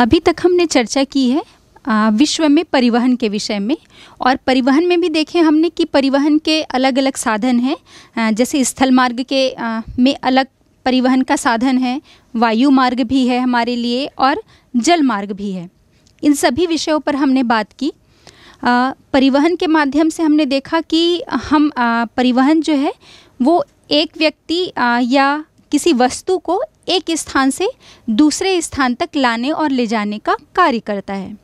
अभी तक हमने चर्चा की है विश्व में परिवहन के विषय में और परिवहन में भी देखें हमने कि परिवहन के अलग अलग साधन हैं जैसे स्थल मार्ग के में अलग परिवहन का साधन है वायु मार्ग भी है हमारे लिए और जल मार्ग भी है इन सभी विषयों पर हमने बात की आ, परिवहन के माध्यम से हमने देखा कि हम आ, परिवहन जो है वो एक व्यक्ति आ, या किसी वस्तु को एक स्थान से दूसरे स्थान तक लाने और ले जाने का कार्य करता है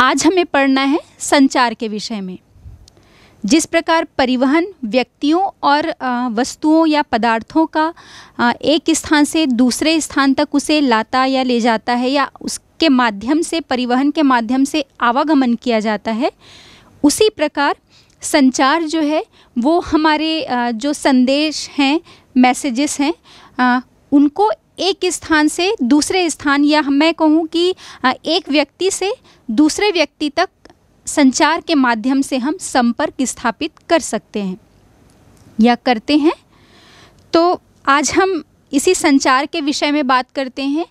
आज हमें पढ़ना है संचार के विषय में जिस प्रकार परिवहन व्यक्तियों और वस्तुओं या पदार्थों का एक स्थान से दूसरे स्थान तक उसे लाता या ले जाता है या उसके माध्यम से परिवहन के माध्यम से आवागमन किया जाता है उसी प्रकार संचार जो है वो हमारे जो संदेश हैं मैसेजेस हैं उनको एक स्थान से दूसरे स्थान या मैं कहूँ कि एक व्यक्ति से दूसरे व्यक्ति तक संचार के माध्यम से हम संपर्क स्थापित कर सकते हैं या करते हैं तो आज हम इसी संचार के विषय में बात करते हैं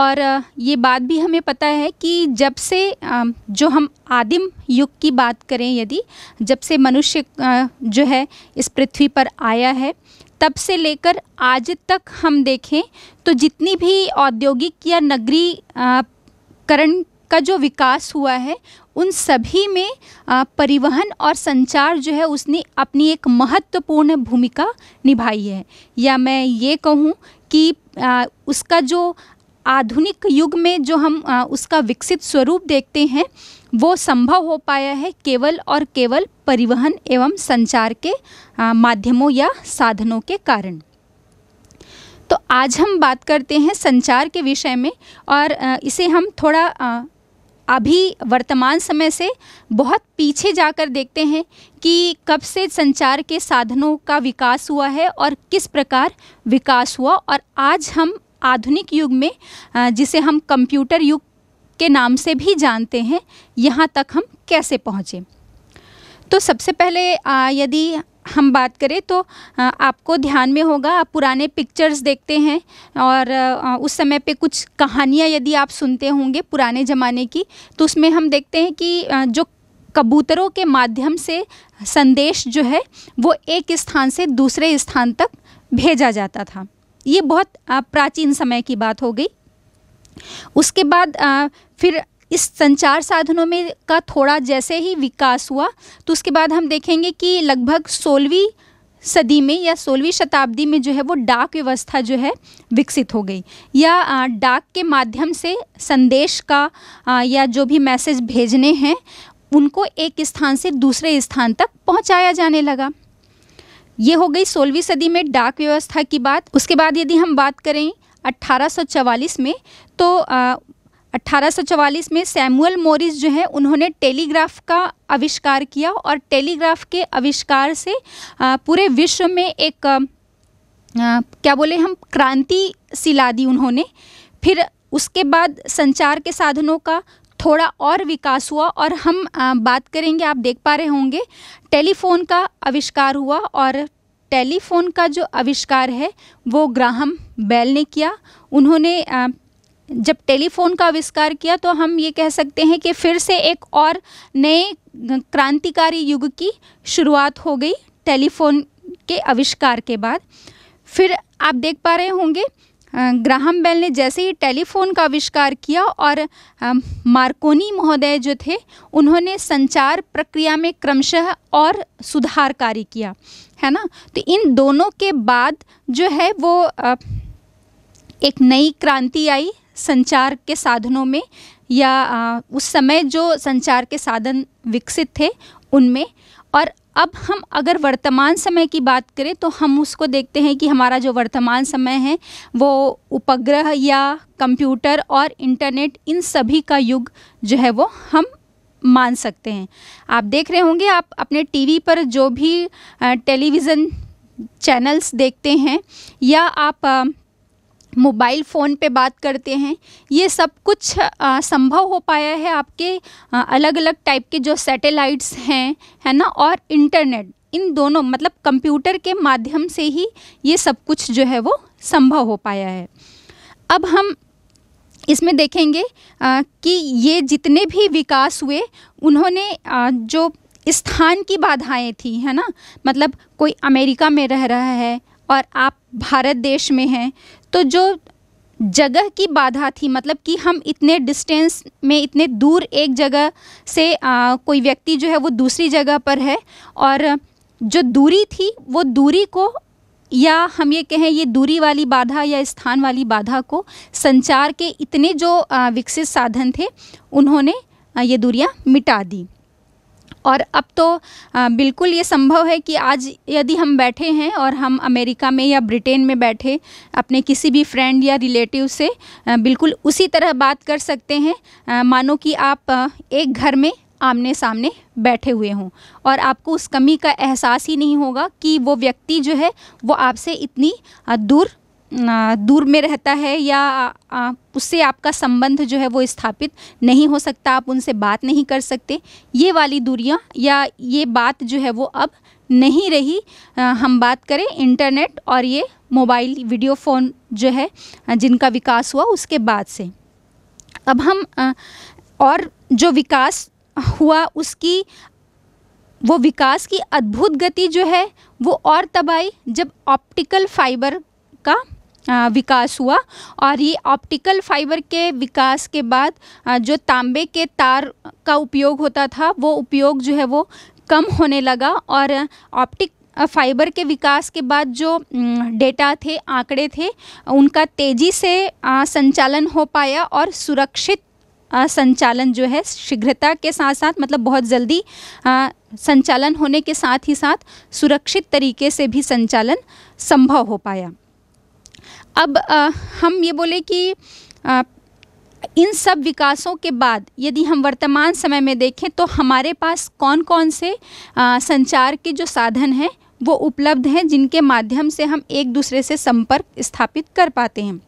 और ये बात भी हमें पता है कि जब से जो हम आदिम युग की बात करें यदि जब से मनुष्य जो है इस पृथ्वी पर आया है तब से लेकर आज तक हम देखें तो जितनी भी औद्योगिक या नगरीकरण का जो विकास हुआ है उन सभी में परिवहन और संचार जो है उसने अपनी एक महत्वपूर्ण भूमिका निभाई है या मैं ये कहूँ कि उसका जो आधुनिक युग में जो हम उसका विकसित स्वरूप देखते हैं वो संभव हो पाया है केवल और केवल परिवहन एवं संचार के माध्यमों या साधनों के कारण तो आज हम बात करते हैं संचार के विषय में और इसे हम थोड़ा अभी वर्तमान समय से बहुत पीछे जाकर देखते हैं कि कब से संचार के साधनों का विकास हुआ है और किस प्रकार विकास हुआ और आज हम आधुनिक युग में जिसे हम कंप्यूटर युग के नाम से भी जानते हैं यहाँ तक हम कैसे पहुँचे तो सबसे पहले आ, यदि हम बात करें तो आपको ध्यान में होगा आप पुराने पिक्चर्स देखते हैं और उस समय पे कुछ कहानियाँ यदि आप सुनते होंगे पुराने ज़माने की तो उसमें हम देखते हैं कि जो कबूतरों के माध्यम से संदेश जो है वो एक स्थान से दूसरे स्थान तक भेजा जाता था ये बहुत प्राचीन समय की बात हो गई उसके बाद आ, फिर इस संचार साधनों में का थोड़ा जैसे ही विकास हुआ तो उसके बाद हम देखेंगे कि लगभग सोलहवीं सदी में या सोलहवीं शताब्दी में जो है वो डाक व्यवस्था जो है विकसित हो गई या डाक के माध्यम से संदेश का या जो भी मैसेज भेजने हैं उनको एक स्थान से दूसरे स्थान तक पहुंचाया जाने लगा ये हो गई सोलहवीं सदी में डाक व्यवस्था की बात उसके बाद यदि हम बात करें 1844 में तो आ, 1844 में सैमुअल मोरिस जो है उन्होंने टेलीग्राफ का आविष्कार किया और टेलीग्राफ के आविष्कार से पूरे विश्व में एक क्या बोले हम क्रांति सिला दी उन्होंने फिर उसके बाद संचार के साधनों का थोड़ा और विकास हुआ और हम बात करेंगे आप देख पा रहे होंगे टेलीफोन का आविष्कार हुआ और टेलीफोन का जो आविष्कार है वो ग्राहम बेल ने किया उन्होंने जब टेलीफोन का आविष्कार किया तो हम ये कह सकते हैं कि फिर से एक और नए क्रांतिकारी युग की शुरुआत हो गई टेलीफोन के आविष्कार के बाद फिर आप देख पा रहे होंगे ग्राहम बेल ने जैसे ही टेलीफोन का आविष्कार किया और मार्कोनी महोदय जो थे उन्होंने संचार प्रक्रिया में क्रमशः और सुधार कार्य किया है ना तो इन दोनों के बाद जो है वो एक नई क्रांति आई संचार के साधनों में या उस समय जो संचार के साधन विकसित थे उनमें और अब हम अगर वर्तमान समय की बात करें तो हम उसको देखते हैं कि हमारा जो वर्तमान समय है वो उपग्रह या कंप्यूटर और इंटरनेट इन सभी का युग जो है वो हम मान सकते हैं आप देख रहे होंगे आप अपने टीवी पर जो भी टेलीविज़न चैनल्स देखते हैं या आप मोबाइल फ़ोन पे बात करते हैं ये सब कुछ आ, संभव हो पाया है आपके आ, अलग अलग टाइप के जो सैटेलाइट्स हैं है ना और इंटरनेट इन दोनों मतलब कंप्यूटर के माध्यम से ही ये सब कुछ जो है वो संभव हो पाया है अब हम इसमें देखेंगे कि ये जितने भी विकास हुए उन्होंने जो स्थान की बाधाएं थी है ना मतलब कोई अमेरिका में रह रहा है और आप भारत देश में हैं तो जो जगह की बाधा थी मतलब कि हम इतने डिस्टेंस में इतने दूर एक जगह से आ, कोई व्यक्ति जो है वो दूसरी जगह पर है और जो दूरी थी वो दूरी को या हम ये कहें ये दूरी वाली बाधा या स्थान वाली बाधा को संचार के इतने जो विकसित साधन थे उन्होंने ये दूरियां मिटा दी और अब तो बिल्कुल ये संभव है कि आज यदि हम बैठे हैं और हम अमेरिका में या ब्रिटेन में बैठे अपने किसी भी फ्रेंड या रिलेटिव से बिल्कुल उसी तरह बात कर सकते हैं मानो कि आप एक घर में आमने सामने बैठे हुए हों और आपको उस कमी का एहसास ही नहीं होगा कि वो व्यक्ति जो है वो आपसे इतनी दूर दूर में रहता है या उससे आपका संबंध जो है वो स्थापित नहीं हो सकता आप उनसे बात नहीं कर सकते ये वाली दूरियां या ये बात जो है वो अब नहीं रही हम बात करें इंटरनेट और ये मोबाइल वीडियो फ़ोन जो है जिनका विकास हुआ उसके बाद से अब हम और जो विकास हुआ उसकी वो विकास की अद्भुत गति जो है वो और तब आई जब ऑप्टिकल फाइबर का विकास हुआ और ये ऑप्टिकल फाइबर के विकास के बाद जो तांबे के तार का उपयोग होता था वो उपयोग जो है वो कम होने लगा और ऑप्टिक फाइबर के विकास के बाद जो डेटा थे आंकड़े थे उनका तेज़ी से संचालन हो पाया और सुरक्षित संचालन जो है शीघ्रता के साथ साथ मतलब बहुत जल्दी संचालन होने के साथ ही साथ सुरक्षित तरीके से भी संचालन संभव हो पाया अब आ, हम ये बोले कि आ, इन सब विकासों के बाद यदि हम वर्तमान समय में देखें तो हमारे पास कौन कौन से आ, संचार के जो साधन हैं वो उपलब्ध हैं जिनके माध्यम से हम एक दूसरे से संपर्क स्थापित कर पाते हैं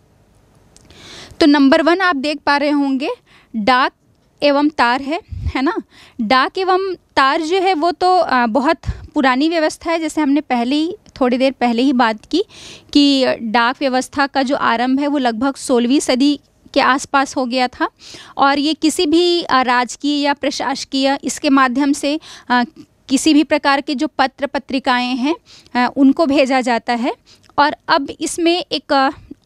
तो नंबर वन आप देख पा रहे होंगे डाक एवं तार है है ना डाक एवं तार जो है वो तो बहुत पुरानी व्यवस्था है जैसे हमने पहले ही थोड़ी देर पहले ही बात की कि डाक व्यवस्था का जो आरंभ है वो लगभग सोलहवीं सदी के आसपास हो गया था और ये किसी भी राजकीय या प्रशासकीय इसके माध्यम से किसी भी प्रकार के जो पत्र पत्रिकाएं हैं उनको भेजा जाता है और अब इसमें एक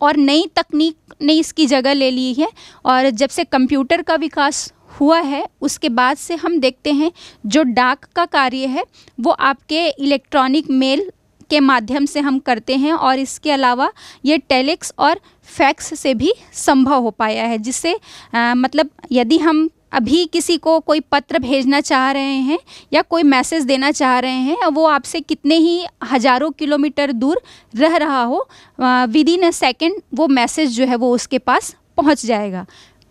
और नई तकनीक ने इसकी जगह ले ली है और जब से कंप्यूटर का विकास हुआ है उसके बाद से हम देखते हैं जो डाक का कार्य है वो आपके इलेक्ट्रॉनिक मेल के माध्यम से हम करते हैं और इसके अलावा ये टेलेक्स और फैक्स से भी संभव हो पाया है जिससे मतलब यदि हम अभी किसी को कोई पत्र भेजना चाह रहे हैं या कोई मैसेज देना चाह रहे हैं और वो आपसे कितने ही हज़ारों किलोमीटर दूर रह रहा हो विद इन अ सेकेंड वो मैसेज जो है वो उसके पास पहुंच जाएगा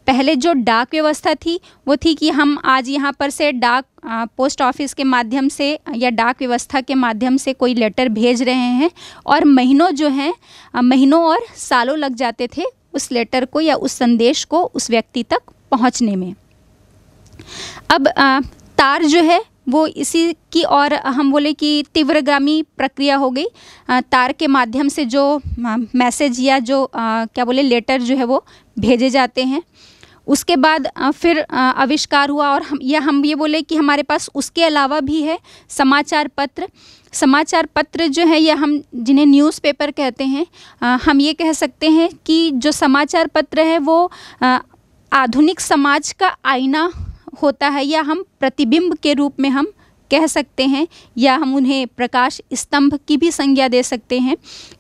पहले जो डाक व्यवस्था थी वो थी कि हम आज यहाँ पर से डाक पोस्ट ऑफिस के माध्यम से या डाक व्यवस्था के माध्यम से कोई लेटर भेज रहे हैं और महीनों जो हैं महीनों और सालों लग जाते थे उस लेटर को या उस संदेश को उस व्यक्ति तक पहुँचने में अब आ, तार जो है वो इसी की और हम बोले कि तीव्रगामी प्रक्रिया हो गई तार के माध्यम से जो मैसेज या जो आ, क्या बोले लेटर जो है वो भेजे जाते हैं उसके बाद फिर आविष्कार हुआ और हम या हम ये बोले कि हमारे पास उसके अलावा भी है समाचार पत्र समाचार पत्र जो है या हम जिन्हें न्यूज़पेपर कहते हैं हम ये कह सकते हैं कि जो समाचार पत्र है वो आधुनिक समाज का आईना होता है या हम प्रतिबिंब के रूप में हम कह सकते हैं या हम उन्हें प्रकाश स्तंभ की भी संज्ञा दे सकते हैं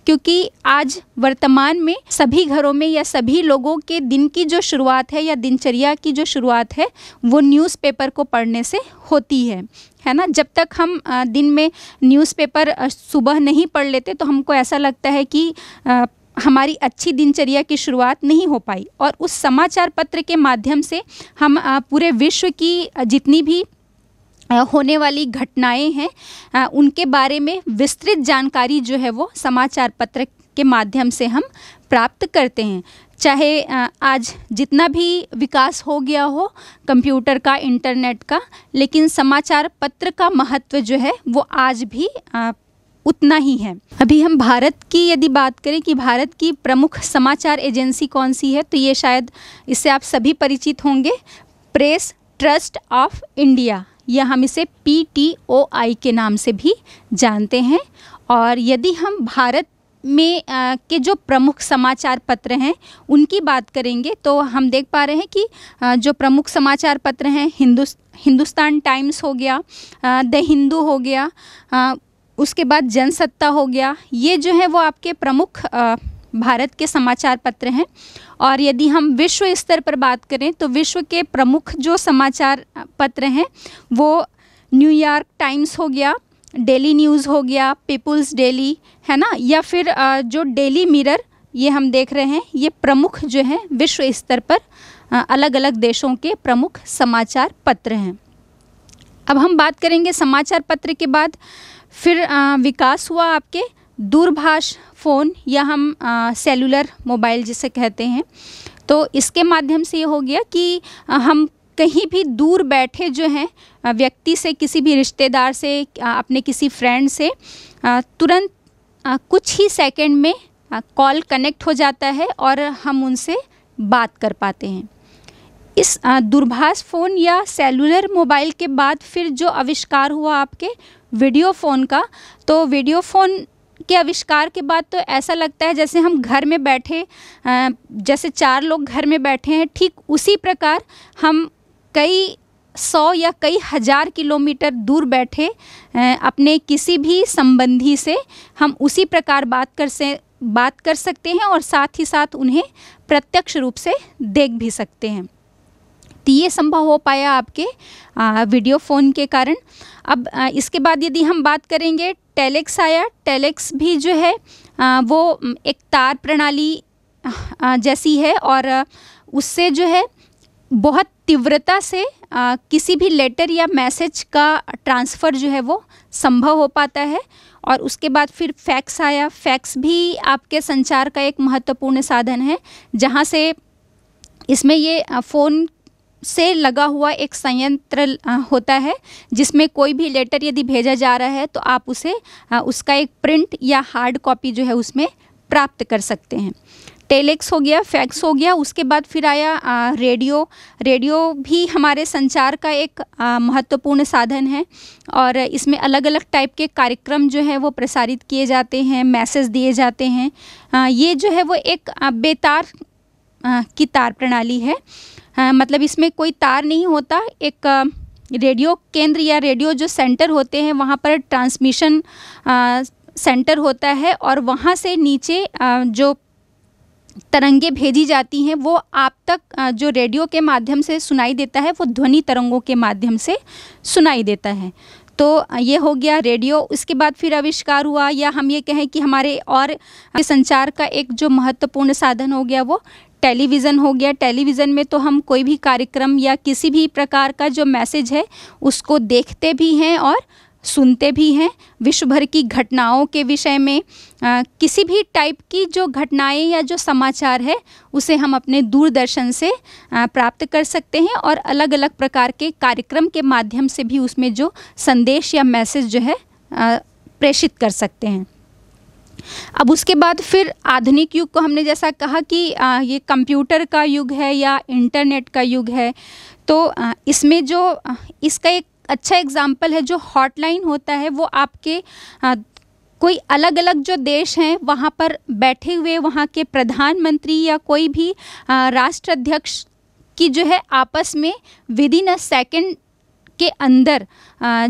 क्योंकि आज वर्तमान में सभी घरों में या सभी लोगों के दिन की जो शुरुआत है या दिनचर्या की जो शुरुआत है वो न्यूज़पेपर को पढ़ने से होती है है ना जब तक हम दिन में न्यूज़पेपर सुबह नहीं पढ़ लेते तो हमको ऐसा लगता है कि हमारी अच्छी दिनचर्या की शुरुआत नहीं हो पाई और उस समाचार पत्र के माध्यम से हम पूरे विश्व की जितनी भी होने वाली घटनाएं हैं उनके बारे में विस्तृत जानकारी जो है वो समाचार पत्र के माध्यम से हम प्राप्त करते हैं चाहे आज जितना भी विकास हो गया हो कंप्यूटर का इंटरनेट का लेकिन समाचार पत्र का महत्व जो है वो आज भी उतना ही है अभी हम भारत की यदि बात करें कि भारत की प्रमुख समाचार एजेंसी कौन सी है तो ये शायद इससे आप सभी परिचित होंगे प्रेस ट्रस्ट ऑफ इंडिया या हम इसे पी टी ओ आई के नाम से भी जानते हैं और यदि हम भारत में आ, के जो प्रमुख समाचार पत्र हैं उनकी बात करेंगे तो हम देख पा रहे हैं कि आ, जो प्रमुख समाचार पत्र हैं हिंदुस् हिंदुस्तान टाइम्स हो गया द हिंदू हो गया आ, उसके बाद जनसत्ता हो गया ये जो है वो आपके प्रमुख भारत के समाचार पत्र हैं और यदि हम विश्व स्तर पर बात करें तो विश्व के प्रमुख जो समाचार पत्र हैं वो न्यूयॉर्क टाइम्स हो गया डेली न्यूज़ हो गया पीपुल्स डेली है ना या फिर जो डेली मिरर ये हम देख रहे हैं ये प्रमुख जो है विश्व स्तर पर अलग अलग देशों के प्रमुख समाचार पत्र हैं अब हम बात करेंगे समाचार पत्र के बाद फिर आ, विकास हुआ आपके दूरभाष फ़ोन या हम आ, सेलुलर मोबाइल जिसे कहते हैं तो इसके माध्यम से ये हो गया कि आ, हम कहीं भी दूर बैठे जो हैं व्यक्ति से किसी भी रिश्तेदार से अपने किसी फ्रेंड से तुरंत कुछ ही सेकंड में कॉल कनेक्ट हो जाता है और हम उनसे बात कर पाते हैं इस दूरभाष फ़ोन या सेलुलर मोबाइल के बाद फिर जो आविष्कार हुआ आपके वीडियो फ़ोन का तो वीडियो फ़ोन के आविष्कार के बाद तो ऐसा लगता है जैसे हम घर में बैठे जैसे चार लोग घर में बैठे हैं ठीक उसी प्रकार हम कई सौ या कई हज़ार किलोमीटर दूर बैठे अपने किसी भी संबंधी से हम उसी प्रकार बात कर से बात कर सकते हैं और साथ ही साथ उन्हें प्रत्यक्ष रूप से देख भी सकते हैं तो ये संभव हो पाया आपके वीडियो फ़ोन के कारण अब इसके बाद यदि हम बात करेंगे टेलेक्स आया टेलेक्स भी जो है वो एक तार प्रणाली जैसी है और उससे जो है बहुत तीव्रता से किसी भी लेटर या मैसेज का ट्रांसफ़र जो है वो संभव हो पाता है और उसके बाद फिर फैक्स आया फैक्स भी आपके संचार का एक महत्वपूर्ण साधन है जहाँ से इसमें ये फ़ोन से लगा हुआ एक संयंत्र होता है जिसमें कोई भी लेटर यदि भेजा जा रहा है तो आप उसे उसका एक प्रिंट या हार्ड कॉपी जो है उसमें प्राप्त कर सकते हैं टेलेक्स हो गया फैक्स हो गया उसके बाद फिर आया आ, रेडियो रेडियो भी हमारे संचार का एक महत्वपूर्ण साधन है और इसमें अलग अलग टाइप के कार्यक्रम जो है वो प्रसारित किए जाते हैं मैसेज दिए जाते हैं आ, ये जो है वो एक आ, बेतार आ, की तार प्रणाली है आ, मतलब इसमें कोई तार नहीं होता एक आ, रेडियो केंद्र या रेडियो जो सेंटर होते हैं वहाँ पर ट्रांसमिशन सेंटर होता है और वहाँ से नीचे आ, जो तरंगे भेजी जाती हैं वो आप तक जो रेडियो के माध्यम से सुनाई देता है वो ध्वनि तरंगों के माध्यम से सुनाई देता है तो ये हो गया रेडियो उसके बाद फिर आविष्कार हुआ या हम ये कहें कि हमारे और संचार का एक जो महत्वपूर्ण साधन हो गया वो टेलीविज़न हो गया टेलीविज़न में तो हम कोई भी कार्यक्रम या किसी भी प्रकार का जो मैसेज है उसको देखते भी हैं और सुनते भी हैं विश्व भर की घटनाओं के विषय में आ, किसी भी टाइप की जो घटनाएं या जो समाचार है उसे हम अपने दूरदर्शन से आ, प्राप्त कर सकते हैं और अलग अलग प्रकार के कार्यक्रम के माध्यम से भी उसमें जो संदेश या मैसेज जो है आ, प्रेषित कर सकते हैं अब उसके बाद फिर आधुनिक युग को हमने जैसा कहा कि आ, ये कंप्यूटर का युग है या इंटरनेट का युग है तो आ, इसमें जो इसका एक अच्छा एग्जाम्पल है जो हॉटलाइन होता है वो आपके आ, कोई अलग अलग जो देश हैं वहाँ पर बैठे हुए वहाँ के प्रधानमंत्री या कोई भी राष्ट्राध्यक्ष की जो है आपस में विद इन अ सेकेंड के अंदर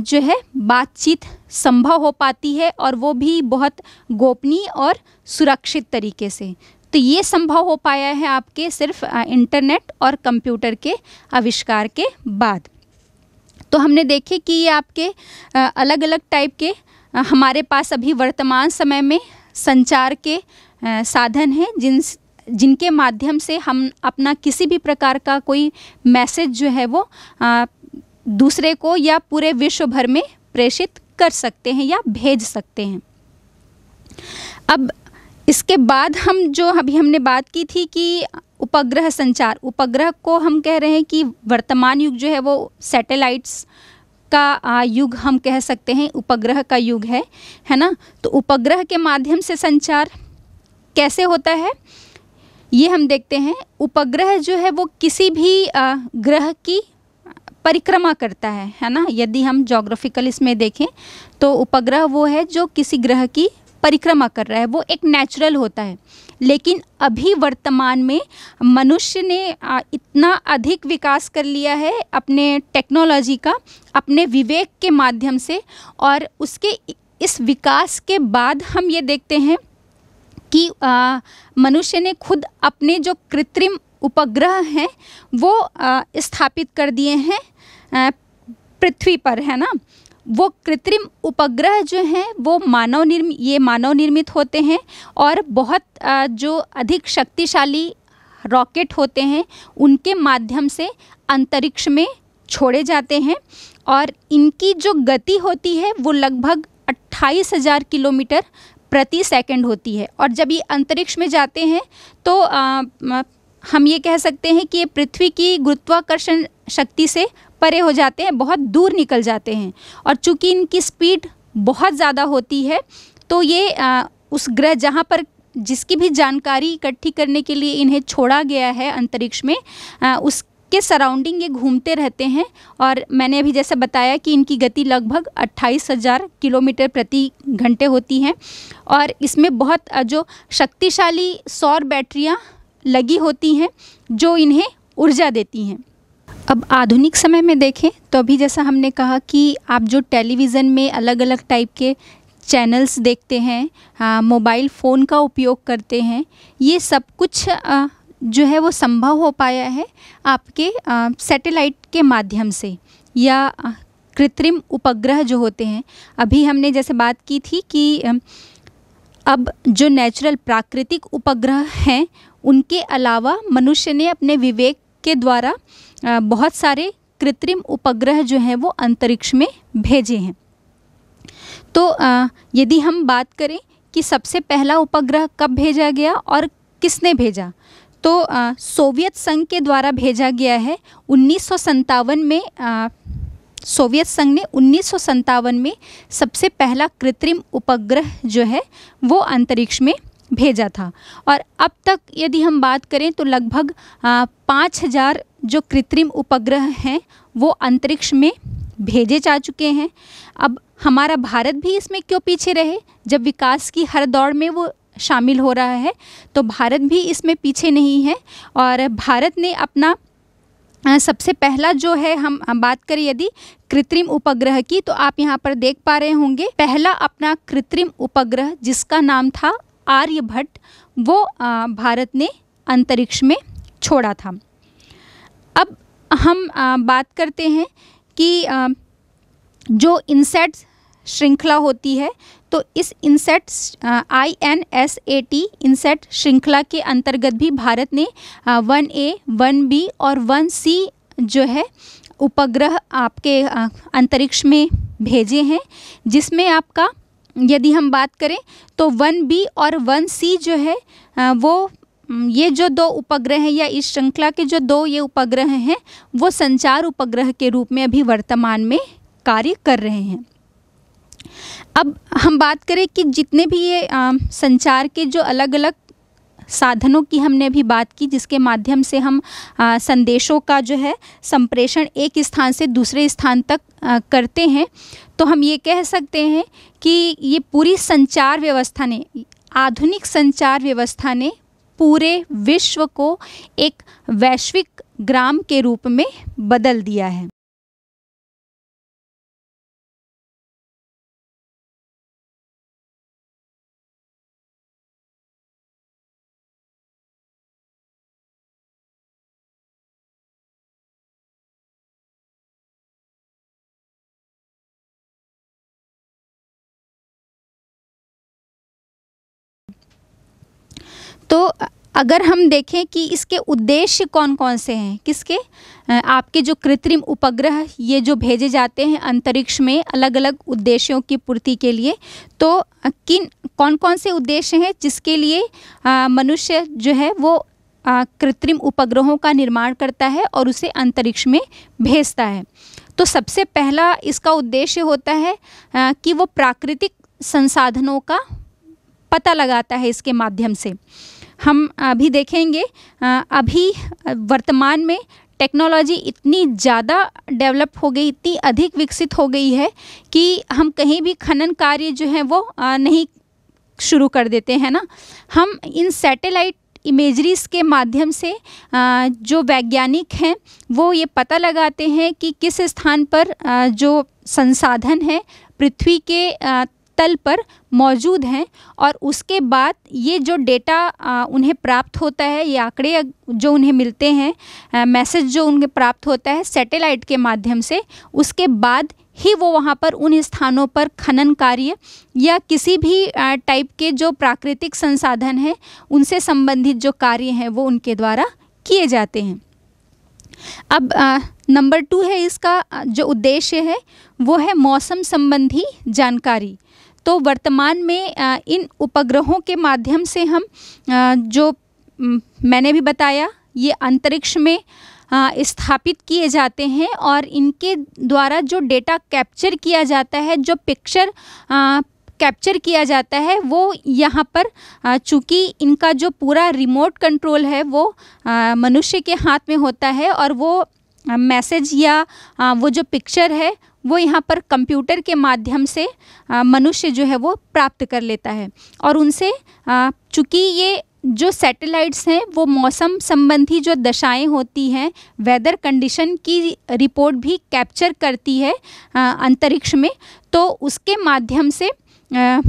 जो है बातचीत संभव हो पाती है और वो भी बहुत गोपनीय और सुरक्षित तरीके से तो ये संभव हो पाया है आपके सिर्फ इंटरनेट और कंप्यूटर के आविष्कार के बाद तो हमने देखे कि ये आपके अलग अलग टाइप के हमारे पास अभी वर्तमान समय में संचार के साधन हैं जिन जिनके माध्यम से हम अपना किसी भी प्रकार का कोई मैसेज जो है वो दूसरे को या पूरे विश्व भर में प्रेषित कर सकते हैं या भेज सकते हैं अब इसके बाद हम जो अभी हमने बात की थी कि उपग्रह संचार उपग्रह को हम कह रहे हैं कि वर्तमान युग जो है वो सैटेलाइट्स का युग हम कह सकते हैं उपग्रह का युग है है ना तो उपग्रह के माध्यम से संचार कैसे होता है ये हम देखते हैं उपग्रह जो है वो किसी भी ग्रह की परिक्रमा करता है है ना यदि हम जोग्राफिकल इसमें देखें तो उपग्रह वो है जो किसी ग्रह की परिक्रमा कर रहा है वो एक नेचुरल होता है लेकिन अभी वर्तमान में मनुष्य ने इतना अधिक विकास कर लिया है अपने टेक्नोलॉजी का अपने विवेक के माध्यम से और उसके इस विकास के बाद हम ये देखते हैं कि मनुष्य ने खुद अपने जो कृत्रिम उपग्रह हैं वो स्थापित कर दिए हैं पृथ्वी पर है ना वो कृत्रिम उपग्रह जो हैं वो मानव निर्मित ये मानव निर्मित होते हैं और बहुत जो अधिक शक्तिशाली रॉकेट होते हैं उनके माध्यम से अंतरिक्ष में छोड़े जाते हैं और इनकी जो गति होती है वो लगभग अट्ठाईस हज़ार किलोमीटर प्रति सेकंड होती है और जब ये अंतरिक्ष में जाते हैं तो आ, हम ये कह सकते हैं कि ये पृथ्वी की गुरुत्वाकर्षण शक्ति से परे हो जाते हैं बहुत दूर निकल जाते हैं और चूँकि इनकी स्पीड बहुत ज़्यादा होती है तो ये आ, उस ग्रह जहाँ पर जिसकी भी जानकारी इकट्ठी करने के लिए इन्हें छोड़ा गया है अंतरिक्ष में आ, उसके सराउंडिंग ये घूमते रहते हैं और मैंने अभी जैसे बताया कि इनकी गति लगभग 28,000 किलोमीटर प्रति घंटे होती है और इसमें बहुत जो शक्तिशाली सौर बैटरियाँ लगी होती हैं जो इन्हें ऊर्जा देती हैं अब आधुनिक समय में देखें तो अभी जैसा हमने कहा कि आप जो टेलीविज़न में अलग अलग टाइप के चैनल्स देखते हैं मोबाइल फ़ोन का उपयोग करते हैं ये सब कुछ आ, जो है वो संभव हो पाया है आपके सैटेलाइट के माध्यम से या कृत्रिम उपग्रह जो होते हैं अभी हमने जैसे बात की थी कि अब जो नेचुरल प्राकृतिक उपग्रह हैं उनके अलावा मनुष्य ने अपने विवेक के द्वारा बहुत सारे कृत्रिम उपग्रह जो हैं वो अंतरिक्ष में भेजे हैं तो यदि हम बात करें कि सबसे पहला उपग्रह कब भेजा गया और किसने भेजा तो सोवियत संघ के द्वारा भेजा गया है उन्नीस में सोवियत संघ ने उन्नीस में सबसे पहला कृत्रिम उपग्रह जो है वो अंतरिक्ष में भेजा था और अब तक यदि हम बात करें तो लगभग पाँच हज़ार जो कृत्रिम उपग्रह हैं वो अंतरिक्ष में भेजे जा चुके हैं अब हमारा भारत भी इसमें क्यों पीछे रहे जब विकास की हर दौड़ में वो शामिल हो रहा है तो भारत भी इसमें पीछे नहीं है और भारत ने अपना सबसे पहला जो है हम बात करें यदि कृत्रिम उपग्रह की तो आप यहाँ पर देख पा रहे होंगे पहला अपना कृत्रिम उपग्रह जिसका नाम था आर्यभट्ट वो भारत ने अंतरिक्ष में छोड़ा था अब हम बात करते हैं कि जो इंसेट श्रृंखला होती है तो इस INSAT I N S A T INSAT श्रृंखला के अंतर्गत भी भारत ने वन ए वन बी और वन सी जो है उपग्रह आपके अंतरिक्ष में भेजे हैं जिसमें आपका यदि हम बात करें तो वन बी और वन सी जो है वो ये जो दो उपग्रह हैं या इस श्रृंखला के जो दो ये उपग्रह हैं वो संचार उपग्रह के रूप में अभी वर्तमान में कार्य कर रहे हैं अब हम बात करें कि जितने भी ये आ, संचार के जो अलग अलग साधनों की हमने अभी बात की जिसके माध्यम से हम आ, संदेशों का जो है संप्रेषण एक स्थान से दूसरे स्थान तक आ, करते हैं तो हम ये कह सकते हैं कि ये पूरी संचार व्यवस्था ने आधुनिक संचार व्यवस्था ने पूरे विश्व को एक वैश्विक ग्राम के रूप में बदल दिया है तो अगर हम देखें कि इसके उद्देश्य कौन कौन से हैं किसके आपके जो कृत्रिम उपग्रह ये जो भेजे जाते हैं अंतरिक्ष में अलग अलग उद्देश्यों की पूर्ति के लिए तो किन कौन कौन से उद्देश्य हैं जिसके लिए मनुष्य जो है वो कृत्रिम उपग्रहों का निर्माण करता है और उसे अंतरिक्ष में भेजता है तो सबसे पहला इसका उद्देश्य होता है कि वो प्राकृतिक संसाधनों का पता लगाता है इसके माध्यम से हम अभी देखेंगे अभी वर्तमान में टेक्नोलॉजी इतनी ज़्यादा डेवलप हो गई इतनी अधिक विकसित हो गई है कि हम कहीं भी खनन कार्य जो है वो नहीं शुरू कर देते हैं ना हम इन सैटेलाइट इमेजरीज के माध्यम से जो वैज्ञानिक हैं वो ये पता लगाते हैं कि किस स्थान पर जो संसाधन है पृथ्वी के तल पर मौजूद हैं और उसके बाद ये जो डेटा उन्हें प्राप्त होता है ये आंकड़े जो उन्हें मिलते हैं मैसेज जो उन्हें प्राप्त होता है सैटेलाइट के माध्यम से उसके बाद ही वो वहाँ पर उन स्थानों पर खनन कार्य या किसी भी टाइप के जो प्राकृतिक संसाधन हैं उनसे संबंधित जो कार्य हैं वो उनके द्वारा किए जाते हैं अब नंबर टू है इसका जो उद्देश्य है वो है मौसम संबंधी जानकारी तो वर्तमान में इन उपग्रहों के माध्यम से हम जो मैंने भी बताया ये अंतरिक्ष में स्थापित किए जाते हैं और इनके द्वारा जो डेटा कैप्चर किया जाता है जो पिक्चर कैप्चर किया जाता है वो यहाँ पर चूँकि इनका जो पूरा रिमोट कंट्रोल है वो मनुष्य के हाथ में होता है और वो मैसेज या वो जो पिक्चर है वो यहाँ पर कंप्यूटर के माध्यम से मनुष्य जो है वो प्राप्त कर लेता है और उनसे चूँकि ये जो सैटेलाइट्स हैं वो मौसम संबंधी जो दशाएं होती हैं वेदर कंडीशन की रिपोर्ट भी कैप्चर करती है अंतरिक्ष में तो उसके माध्यम से आ,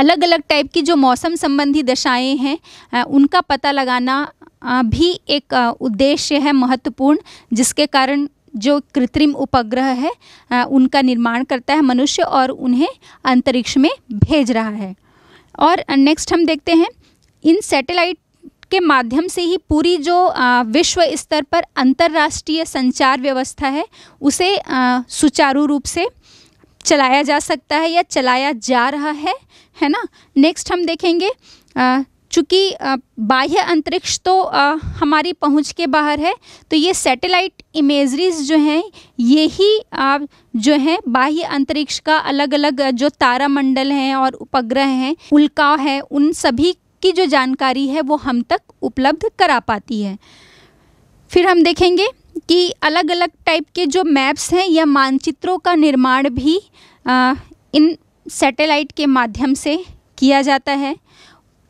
अलग अलग टाइप की जो मौसम संबंधी दशाएं हैं उनका पता लगाना भी एक उद्देश्य है महत्वपूर्ण जिसके कारण जो कृत्रिम उपग्रह है उनका निर्माण करता है मनुष्य और उन्हें अंतरिक्ष में भेज रहा है और नेक्स्ट हम देखते हैं इन सैटेलाइट के माध्यम से ही पूरी जो विश्व स्तर पर अंतर्राष्ट्रीय संचार व्यवस्था है उसे सुचारू रूप से चलाया जा सकता है या चलाया जा रहा है है ना नेक्स्ट हम देखेंगे चूँकि बाह्य अंतरिक्ष तो हमारी पहुंच के बाहर है तो ये सैटेलाइट इमेजरीज जो हैं यही आप जो है बाह्य अंतरिक्ष का अलग अलग जो तारामंडल हैं और उपग्रह हैं उल्का है उन सभी की जो जानकारी है वो हम तक उपलब्ध करा पाती है फिर हम देखेंगे कि अलग अलग टाइप के जो मैप्स हैं या मानचित्रों का निर्माण भी आ, इन सैटेलाइट के माध्यम से किया जाता है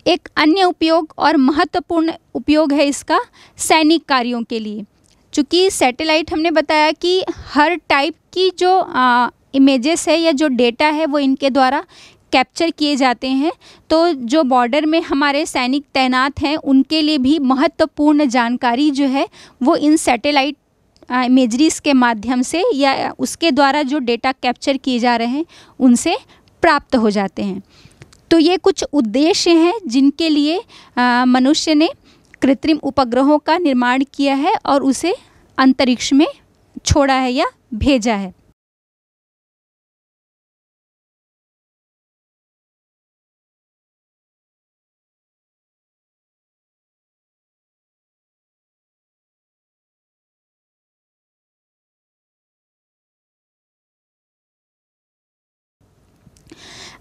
एक अन्य उपयोग और महत्वपूर्ण उपयोग है इसका सैनिक कार्यों के लिए चूँकि सैटेलाइट हमने बताया कि हर टाइप की जो इमेजेस है या जो डेटा है वो इनके द्वारा कैप्चर किए जाते हैं तो जो बॉर्डर में हमारे सैनिक तैनात हैं उनके लिए भी महत्वपूर्ण जानकारी जो है वो इन सैटेलाइट इमेजरीज के माध्यम से या उसके द्वारा जो डेटा कैप्चर किए जा रहे हैं उनसे प्राप्त हो जाते हैं तो ये कुछ उद्देश्य हैं जिनके लिए मनुष्य ने कृत्रिम उपग्रहों का निर्माण किया है और उसे अंतरिक्ष में छोड़ा है या भेजा है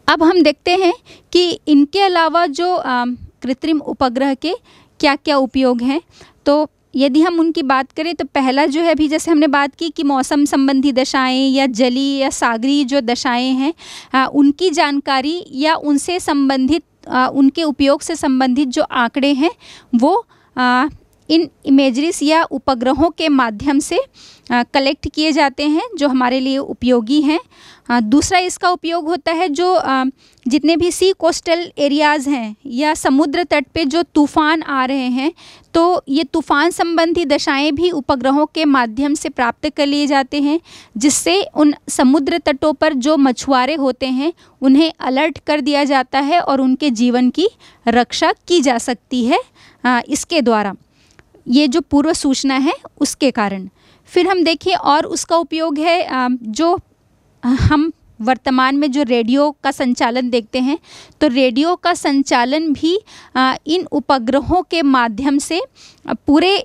अब हम देखते हैं कि इनके अलावा जो कृत्रिम उपग्रह के क्या क्या उपयोग हैं तो यदि हम उनकी बात करें तो पहला जो है अभी जैसे हमने बात की कि मौसम संबंधी दशाएं या जली या सागरी जो दशाएं हैं उनकी जानकारी या उनसे संबंधित उनके उपयोग से संबंधित जो आंकड़े हैं वो आ, इन इमेजरीज या उपग्रहों के माध्यम से कलेक्ट किए जाते हैं जो हमारे लिए उपयोगी हैं दूसरा इसका उपयोग होता है जो जितने भी सी कोस्टल एरियाज़ हैं या समुद्र तट पे जो तूफ़ान आ रहे हैं तो ये तूफ़ान संबंधी दशाएं भी उपग्रहों के माध्यम से प्राप्त कर लिए जाते हैं जिससे उन समुद्र तटों पर जो मछुआरे होते हैं उन्हें अलर्ट कर दिया जाता है और उनके जीवन की रक्षा की जा सकती है इसके द्वारा ये जो पूर्व सूचना है उसके कारण फिर हम देखें और उसका उपयोग है जो हम वर्तमान में जो रेडियो का संचालन देखते हैं तो रेडियो का संचालन भी इन उपग्रहों के माध्यम से पूरे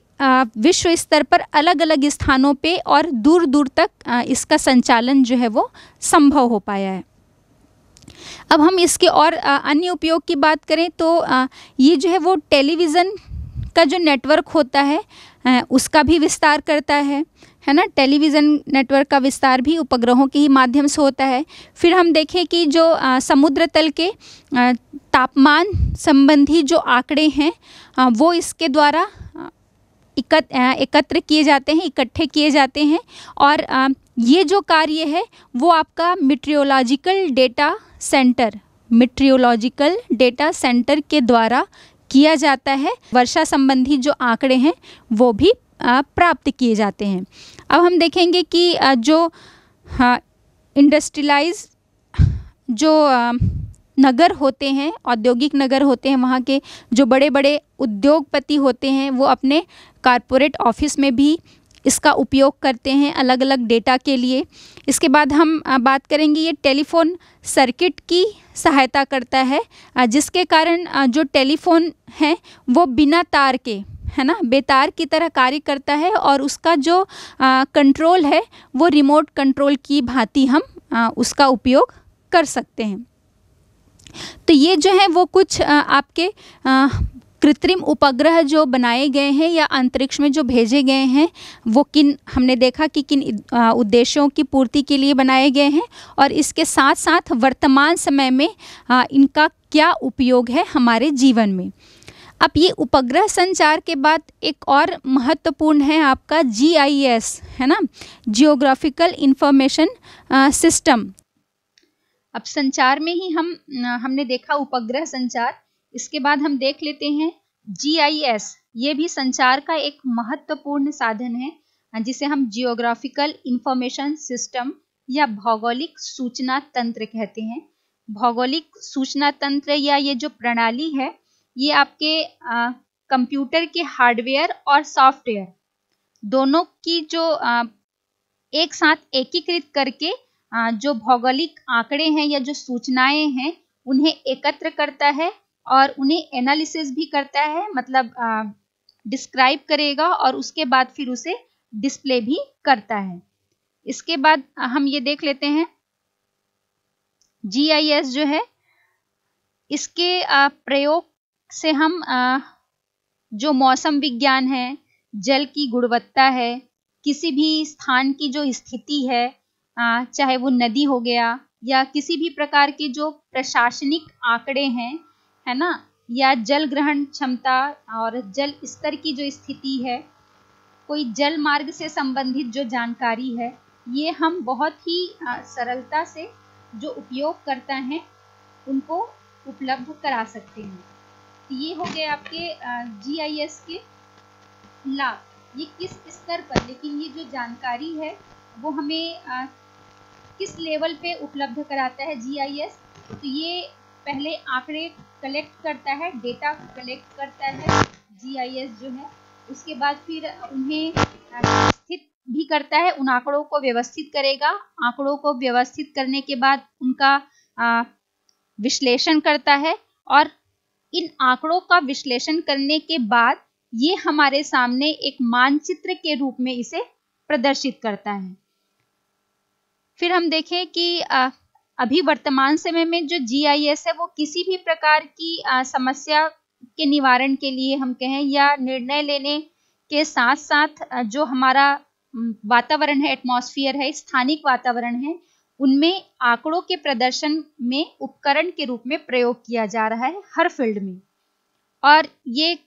विश्व स्तर पर अलग अलग स्थानों पे और दूर दूर तक इसका संचालन जो है वो संभव हो पाया है अब हम इसके और अन्य उपयोग की बात करें तो ये जो है वो टेलीविज़न का जो नेटवर्क होता है उसका भी विस्तार करता है है ना टेलीविज़न नेटवर्क का विस्तार भी उपग्रहों के ही माध्यम से होता है फिर हम देखें कि जो आ, समुद्र तल के आ, तापमान संबंधी जो आंकड़े हैं आ, वो इसके द्वारा एकत्र किए जाते हैं इकट्ठे किए जाते हैं और ये जो कार्य है वो आपका meteorological data centre meteorological data centre के द्वारा किया जाता है वर्षा संबंधी जो आंकड़े हैं वो भी प्राप्त किए जाते हैं अब हम देखेंगे कि जो इंडस्ट्रियलाइज जो नगर होते हैं औद्योगिक नगर होते हैं वहाँ के जो बड़े बड़े उद्योगपति होते हैं वो अपने कॉरपोरेट ऑफिस में भी इसका उपयोग करते हैं अलग अलग डेटा के लिए इसके बाद हम बात करेंगे ये टेलीफोन सर्किट की सहायता करता है जिसके कारण जो टेलीफोन है वो बिना तार के है ना बेतार की तरह कार्य करता है और उसका जो आ, कंट्रोल है वो रिमोट कंट्रोल की भांति हम आ, उसका उपयोग कर सकते हैं तो ये जो है वो कुछ आ, आपके कृत्रिम उपग्रह जो बनाए गए हैं या अंतरिक्ष में जो भेजे गए हैं वो किन हमने देखा कि किन उद्देश्यों की पूर्ति के लिए बनाए गए हैं और इसके साथ साथ वर्तमान समय में इनका क्या उपयोग है हमारे जीवन में अब ये उपग्रह संचार के बाद एक और महत्वपूर्ण है आपका जी है ना जियोग्राफिकल इंफॉर्मेशन सिस्टम अब संचार में ही हम हमने देखा उपग्रह संचार इसके बाद हम देख लेते हैं जीआईएस ये भी संचार का एक महत्वपूर्ण साधन है हाँ, जिसे हम जियोग्राफिकल इंफॉर्मेशन सिस्टम या भौगोलिक सूचना तंत्र कहते हैं भौगोलिक सूचना तंत्र या ये जो प्रणाली है ये आपके कंप्यूटर के हार्डवेयर और सॉफ्टवेयर दोनों की जो आ, एक साथ एकीकृत करके आ, जो भौगोलिक आंकड़े हैं या जो सूचनाएं हैं उन्हें एकत्र करता है और उन्हें एनालिसिस भी करता है मतलब डिस्क्राइब करेगा और उसके बाद फिर उसे डिस्प्ले भी करता है इसके बाद हम ये देख लेते हैं जी जो है इसके प्रयोग से हम जो मौसम विज्ञान है जल की गुणवत्ता है किसी भी स्थान की जो स्थिति है चाहे वो नदी हो गया या किसी भी प्रकार के जो प्रशासनिक आंकड़े हैं है ना या जल ग्रहण क्षमता और जल स्तर की जो स्थिति है कोई जल मार्ग से संबंधित जो जानकारी है ये हम बहुत ही सरलता से जो करता है उनको उपलब्ध करा सकते हैं तो ये हो गए आपके जीआईएस के लाभ ये किस स्तर पर लेकिन ये जो जानकारी है वो हमें आ, किस लेवल पे उपलब्ध कराता है जीआईएस तो ये पहले आंकड़े कलेक्ट करता है डेटा कलेक्ट करता है जीआईएस जो है उसके बाद फिर उन्हें व्यवस्थित भी करता है उन आंकड़ों को व्यवस्थित करेगा आंकड़ों को व्यवस्थित करने के बाद उनका विश्लेषण करता है और इन आंकड़ों का विश्लेषण करने के बाद ये हमारे सामने एक मानचित्र के रूप में इसे प्रदर्शित करता है फिर हम देखें कि आ, अभी वर्तमान समय में जो जी है वो किसी भी प्रकार की आ, समस्या के निवारण के लिए हम कहें या निर्णय लेने के साथ साथ जो हमारा वातावरण है एटमॉस्फेयर है स्थानिक वातावरण है उनमें आंकड़ों के प्रदर्शन में उपकरण के रूप में प्रयोग किया जा रहा है हर फील्ड में और ये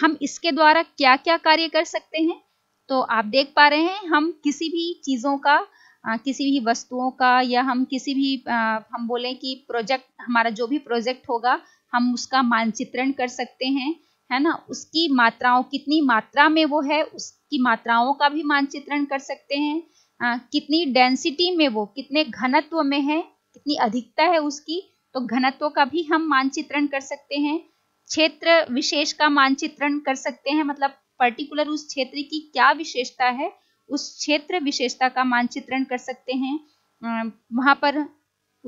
हम इसके द्वारा क्या क्या कार्य कर सकते हैं तो आप देख पा रहे हैं हम किसी भी चीज़ों का किसी भी वस्तुओं का या हम किसी भी आ, हम बोलें कि प्रोजेक्ट हमारा जो भी प्रोजेक्ट होगा हम उसका मानचित्रण कर सकते हैं है ना उसकी मात्राओं कितनी मात्रा में वो है उसकी मात्राओं का भी मानचित्रण कर सकते हैं आ, कितनी डेंसिटी में वो कितने घनत्व में है कितनी अधिकता है उसकी तो घनत्व का भी हम मानचित्रण कर सकते हैं क्षेत्र विशेष का मानचित्रण कर सकते हैं मतलब पर्टिकुलर उस क्षेत्र की क्या विशेषता है उस क्षेत्र विशेषता का मानचित्रण कर सकते हैं वहां पर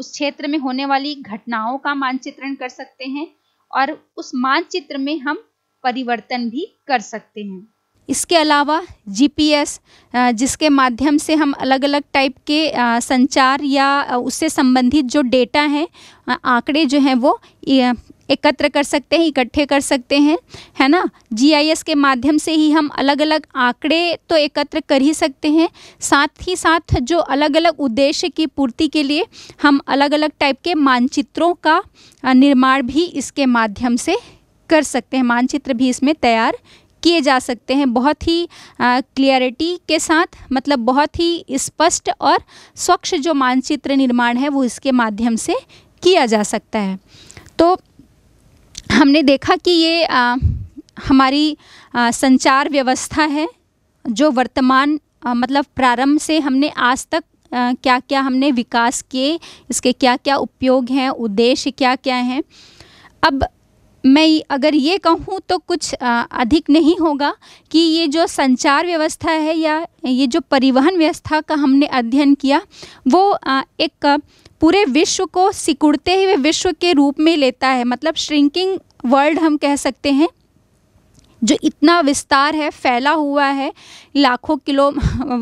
उस क्षेत्र में होने वाली घटनाओं का मानचित्रण कर सकते हैं और उस मानचित्र में हम परिवर्तन भी कर सकते हैं इसके अलावा जीपीएस जिसके माध्यम से हम अलग अलग टाइप के संचार या उससे संबंधित जो डेटा हैं आंकड़े जो हैं वो एकत्र कर सकते हैं इकट्ठे कर सकते हैं है ना जीआईएस के माध्यम से ही हम अलग अलग आंकड़े तो एकत्र कर ही सकते हैं साथ ही साथ जो अलग अलग उद्देश्य की पूर्ति के लिए हम अलग अलग टाइप के मानचित्रों का निर्माण भी इसके माध्यम से कर सकते हैं मानचित्र भी इसमें तैयार किए जा सकते हैं बहुत ही क्लियरिटी के साथ मतलब बहुत ही स्पष्ट और स्वच्छ जो मानचित्र निर्माण है वो इसके माध्यम से किया जा सकता है तो हमने देखा कि ये आ, हमारी आ, संचार व्यवस्था है जो वर्तमान आ, मतलब प्रारंभ से हमने आज तक आ, क्या क्या हमने विकास किए इसके क्या क्या उपयोग हैं उद्देश्य क्या क्या हैं अब मैं अगर ये कहूँ तो कुछ आ, अधिक नहीं होगा कि ये जो संचार व्यवस्था है या ये जो परिवहन व्यवस्था का हमने अध्ययन किया वो आ, एक पूरे विश्व को सिकुड़ते हुए विश्व के रूप में लेता है मतलब श्रिंकिंग वर्ल्ड हम कह सकते हैं जो इतना विस्तार है फैला हुआ है लाखों किलो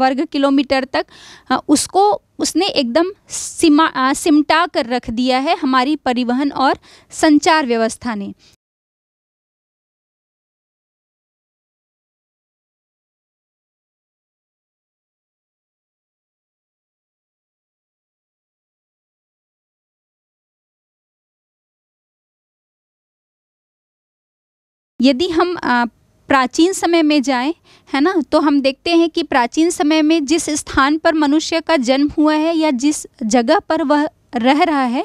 वर्ग किलोमीटर तक हाँ, उसको उसने एकदम सिमा सिमटा कर रख दिया है हमारी परिवहन और संचार व्यवस्था ने यदि हम प्राचीन समय में जाएं है ना तो हम देखते हैं कि प्राचीन समय में जिस स्थान पर मनुष्य का जन्म हुआ है या जिस जगह पर वह रह रहा है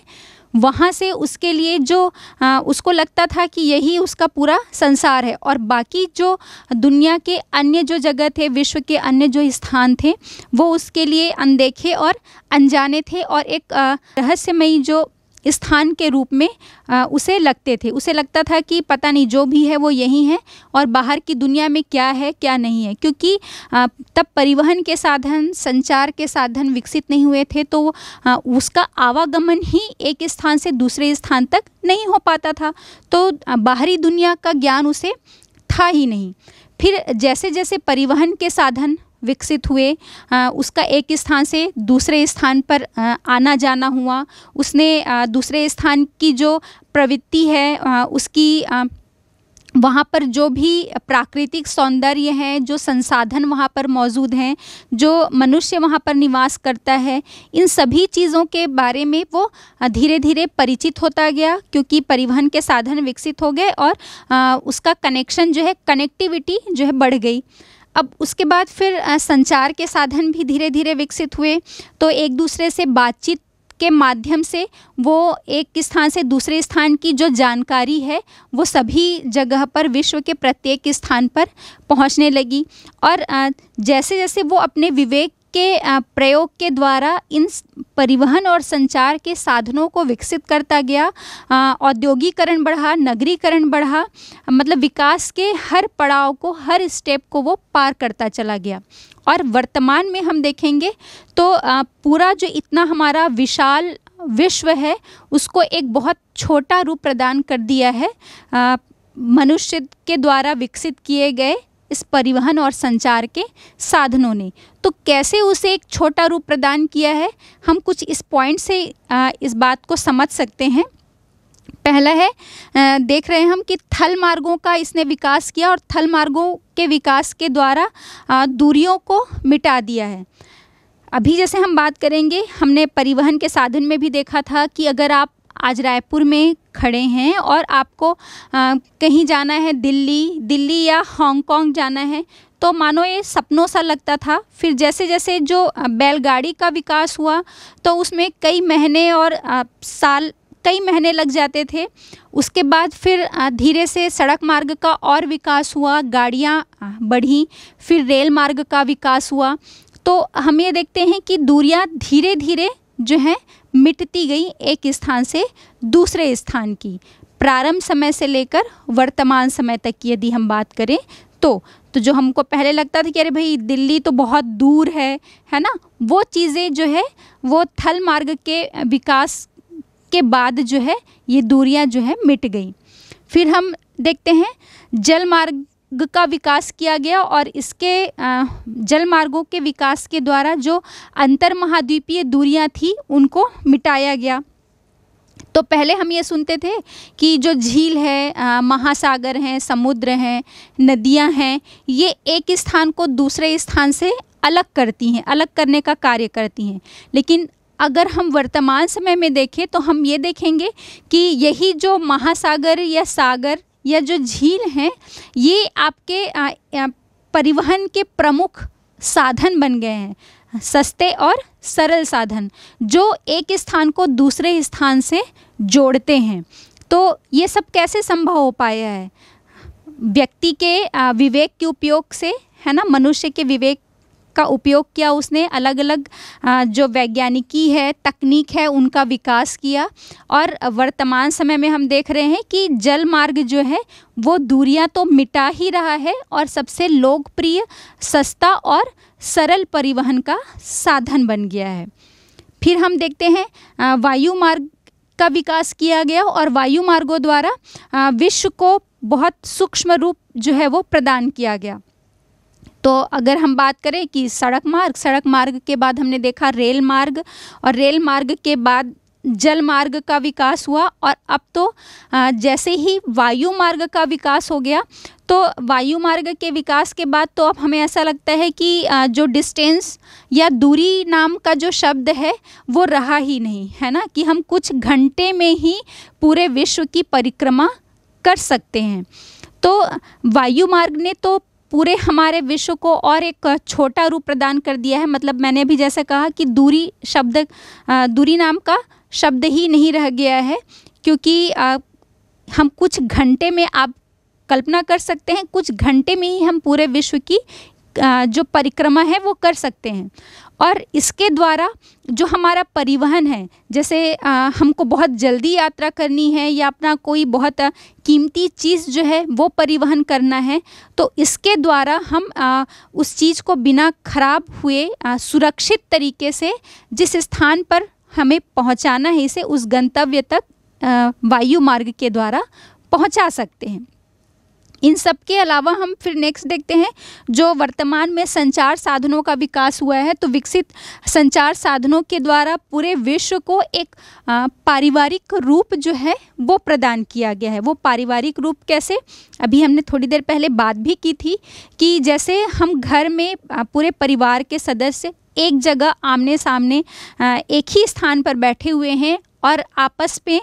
वहाँ से उसके लिए जो आ, उसको लगता था कि यही उसका पूरा संसार है और बाकी जो दुनिया के अन्य जो जगह थे विश्व के अन्य जो स्थान थे वो उसके लिए अनदेखे और अनजाने थे और एक रहस्यमयी जो स्थान के रूप में आ, उसे लगते थे उसे लगता था कि पता नहीं जो भी है वो यही है और बाहर की दुनिया में क्या है क्या नहीं है क्योंकि आ, तब परिवहन के साधन संचार के साधन विकसित नहीं हुए थे तो आ, उसका आवागमन ही एक स्थान से दूसरे स्थान तक नहीं हो पाता था तो बाहरी दुनिया का ज्ञान उसे था ही नहीं फिर जैसे जैसे परिवहन के साधन विकसित हुए उसका एक स्थान से दूसरे स्थान पर आना जाना हुआ उसने दूसरे स्थान की जो प्रवृत्ति है उसकी वहाँ पर जो भी प्राकृतिक सौंदर्य हैं जो संसाधन वहाँ पर मौजूद हैं जो मनुष्य वहाँ पर निवास करता है इन सभी चीज़ों के बारे में वो धीरे धीरे परिचित होता गया क्योंकि परिवहन के साधन विकसित हो गए और उसका कनेक्शन जो है कनेक्टिविटी जो है बढ़ गई अब उसके बाद फिर संचार के साधन भी धीरे धीरे विकसित हुए तो एक दूसरे से बातचीत के माध्यम से वो एक स्थान से दूसरे स्थान की जो जानकारी है वो सभी जगह पर विश्व के प्रत्येक स्थान पर पहुंचने लगी और जैसे जैसे वो अपने विवेक के प्रयोग के द्वारा इन परिवहन और संचार के साधनों को विकसित करता गया औद्योगिकरण बढ़ा नगरीकरण बढ़ा मतलब विकास के हर पड़ाव को हर स्टेप को वो पार करता चला गया और वर्तमान में हम देखेंगे तो पूरा जो इतना हमारा विशाल विश्व है उसको एक बहुत छोटा रूप प्रदान कर दिया है मनुष्य के द्वारा विकसित किए गए इस परिवहन और संचार के साधनों ने तो कैसे उसे एक छोटा रूप प्रदान किया है हम कुछ इस पॉइंट से इस बात को समझ सकते हैं पहला है देख रहे हैं हम कि थल मार्गों का इसने विकास किया और थल मार्गों के विकास के द्वारा दूरियों को मिटा दिया है अभी जैसे हम बात करेंगे हमने परिवहन के साधन में भी देखा था कि अगर आप आज रायपुर में खड़े हैं और आपको आ, कहीं जाना है दिल्ली दिल्ली या हांगकांग जाना है तो मानो ये सपनों सा लगता था फिर जैसे जैसे जो बैलगाड़ी का विकास हुआ तो उसमें कई महीने और आ, साल कई महीने लग जाते थे उसके बाद फिर धीरे से सड़क मार्ग का और विकास हुआ गाड़ियाँ बढ़ी फिर रेल मार्ग का विकास हुआ तो हम ये देखते हैं कि दूरियाँ धीरे धीरे जो है मिटती गई एक स्थान से दूसरे स्थान की प्रारंभ समय से लेकर वर्तमान समय तक की यदि हम बात करें तो तो जो हमको पहले लगता था कि अरे भाई दिल्ली तो बहुत दूर है है ना वो चीज़ें जो है वो थल मार्ग के विकास के बाद जो है ये दूरियां जो है मिट गई फिर हम देखते हैं जल मार्ग का विकास किया गया और इसके जल मार्गों के विकास के द्वारा जो अंतर महाद्वीपीय दूरियां थी उनको मिटाया गया तो पहले हम ये सुनते थे कि जो झील है महासागर हैं समुद्र हैं नदियां हैं ये एक स्थान को दूसरे स्थान से अलग करती हैं अलग करने का कार्य करती हैं लेकिन अगर हम वर्तमान समय में देखें तो हम ये देखेंगे कि यही जो महासागर या सागर या जो झील हैं ये आपके परिवहन के प्रमुख साधन बन गए हैं सस्ते और सरल साधन जो एक स्थान को दूसरे स्थान से जोड़ते हैं तो ये सब कैसे संभव हो पाया है व्यक्ति के विवेक के उपयोग से है ना मनुष्य के विवेक का उपयोग किया उसने अलग अलग जो वैज्ञानिकी है तकनीक है उनका विकास किया और वर्तमान समय में हम देख रहे हैं कि जल मार्ग जो है वो दूरियां तो मिटा ही रहा है और सबसे लोकप्रिय सस्ता और सरल परिवहन का साधन बन गया है फिर हम देखते हैं वायु मार्ग का विकास किया गया और वायु मार्गों द्वारा विश्व को बहुत सूक्ष्म रूप जो है वो प्रदान किया गया तो अगर हम बात करें कि सड़क मार्ग सड़क मार्ग के बाद हमने देखा रेल मार्ग और रेल मार्ग के बाद जल मार्ग का विकास हुआ और अब तो जैसे ही वायु मार्ग का विकास हो गया तो वायु मार्ग के विकास के बाद तो अब हमें ऐसा लगता है कि जो डिस्टेंस या दूरी नाम का जो शब्द है वो रहा ही नहीं है ना कि हम कुछ घंटे में ही पूरे विश्व की परिक्रमा कर सकते हैं तो वायु मार्ग ने तो पूरे हमारे विश्व को और एक छोटा रूप प्रदान कर दिया है मतलब मैंने अभी जैसे कहा कि दूरी शब्द दूरी नाम का शब्द ही नहीं रह गया है क्योंकि हम कुछ घंटे में आप कल्पना कर सकते हैं कुछ घंटे में ही हम पूरे विश्व की जो परिक्रमा है वो कर सकते हैं और इसके द्वारा जो हमारा परिवहन है जैसे आ, हमको बहुत जल्दी यात्रा करनी है या अपना कोई बहुत कीमती चीज़ जो है वो परिवहन करना है तो इसके द्वारा हम आ, उस चीज़ को बिना खराब हुए आ, सुरक्षित तरीके से जिस स्थान पर हमें पहुंचाना है इसे उस गंतव्य तक वायु मार्ग के द्वारा पहुंचा सकते हैं इन सब के अलावा हम फिर नेक्स्ट देखते हैं जो वर्तमान में संचार साधनों का विकास हुआ है तो विकसित संचार साधनों के द्वारा पूरे विश्व को एक पारिवारिक रूप जो है वो प्रदान किया गया है वो पारिवारिक रूप कैसे अभी हमने थोड़ी देर पहले बात भी की थी कि जैसे हम घर में पूरे परिवार के सदस्य एक जगह आमने सामने एक ही स्थान पर बैठे हुए हैं और आपस में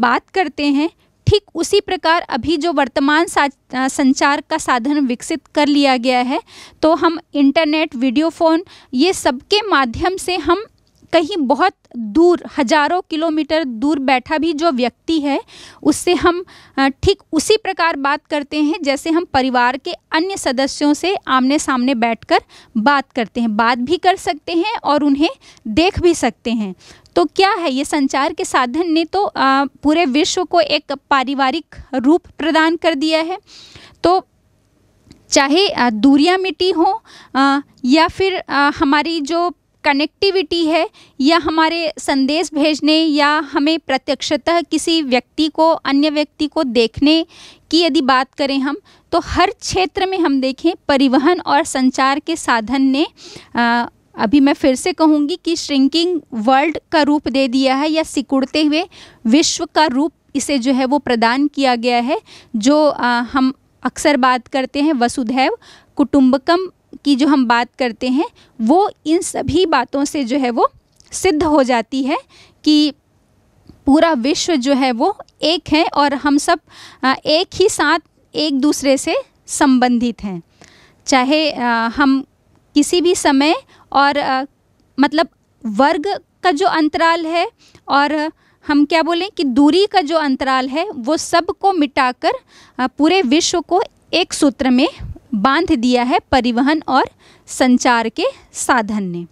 बात करते हैं ठीक उसी प्रकार अभी जो वर्तमान संचार का साधन विकसित कर लिया गया है तो हम इंटरनेट वीडियो फ़ोन ये सबके माध्यम से हम कहीं बहुत दूर हजारों किलोमीटर दूर बैठा भी जो व्यक्ति है उससे हम ठीक उसी प्रकार बात करते हैं जैसे हम परिवार के अन्य सदस्यों से आमने सामने बैठकर बात करते हैं बात भी कर सकते हैं और उन्हें देख भी सकते हैं तो क्या है ये संचार के साधन ने तो आ, पूरे विश्व को एक पारिवारिक रूप प्रदान कर दिया है तो चाहे दूरियां मिट्टी हो आ, या फिर आ, हमारी जो कनेक्टिविटी है या हमारे संदेश भेजने या हमें प्रत्यक्षतः किसी व्यक्ति को अन्य व्यक्ति को देखने की यदि बात करें हम तो हर क्षेत्र में हम देखें परिवहन और संचार के साधन ने आ, अभी मैं फिर से कहूँगी कि श्रिंकिंग वर्ल्ड का रूप दे दिया है या सिकुड़ते हुए विश्व का रूप इसे जो है वो प्रदान किया गया है जो आ, हम अक्सर बात करते हैं वसुधैव कुटुंबकम की जो हम बात करते हैं वो इन सभी बातों से जो है वो सिद्ध हो जाती है कि पूरा विश्व जो है वो एक है और हम सब एक ही साथ एक दूसरे से संबंधित हैं चाहे हम किसी भी समय और आ, मतलब वर्ग का जो अंतराल है और हम क्या बोलें कि दूरी का जो अंतराल है वो सब को मिटाकर पूरे विश्व को एक सूत्र में बांध दिया है परिवहन और संचार के साधन ने